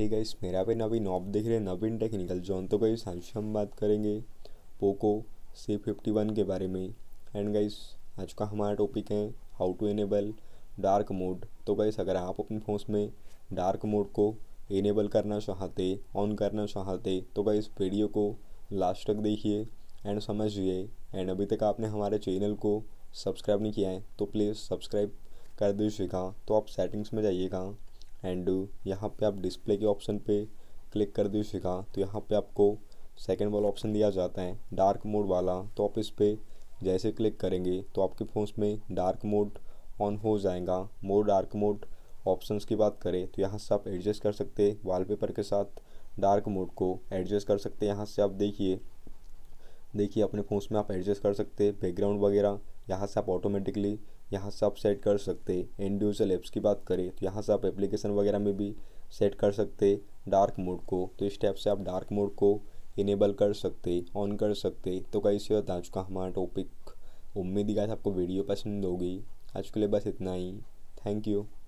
हे hey guys मेरा पे नवीन op देख रहे हैं नवीन टेक्निकल जोन तो गाइस आज हम बात करेंगे पोको सी फिफ्टी वन के बारे में एंड गाइस आज का हमारा टॉपिक है how to enable dark mode तो गाइस अगर आप अपने फोन में डार्क मोड को इनेबल करना चाहते ऑन करना चाहते तो गाइस वीडियो को लास्ट तक देखिए एंड समझिए एंड अभी तक आपने हमारे चैनल को सब्सक्राइब नहीं किया है तो प्लीज़ सब्सक्राइब कर दीजिएगा तो आप सेटिंग्स में जाइएगा एंड यहाँ पे आप डिस्प्ले के ऑप्शन पे क्लिक कर दीजिएगा तो यहाँ पे आपको सेकेंड वाला ऑप्शन दिया जाता है डार्क मोड वाला तो आप इस पर जैसे क्लिक करेंगे तो आपके फ़ोन में डार्क मोड ऑन हो जाएगा मोर डार्क मोड ऑप्शंस की बात करें तो यहाँ से आप एडजस्ट कर सकते वॉलपेपर के साथ डार्क मोड को एडजस्ट कर सकते यहाँ से आप देखिए देखिए अपने फ़ोन में आप एडजस्ट कर सकते बैकग्राउंड वगैरह यहाँ से आप ऑटोमेटिकली यहाँ से आप सेट कर सकते इंडिविजुअल एप्स की बात करें तो यहाँ से आप एप्लीकेशन वगैरह में भी सेट कर सकते डार्क मोड को तो इस टाइप से आप डार्क मोड को इनेबल कर सकते ऑन कर सकते तो कैसे होता है चुका हमारा टॉपिक उम्मीद ही आपको वीडियो पसंद होगी आज के लिए बस इतना ही थैंक यू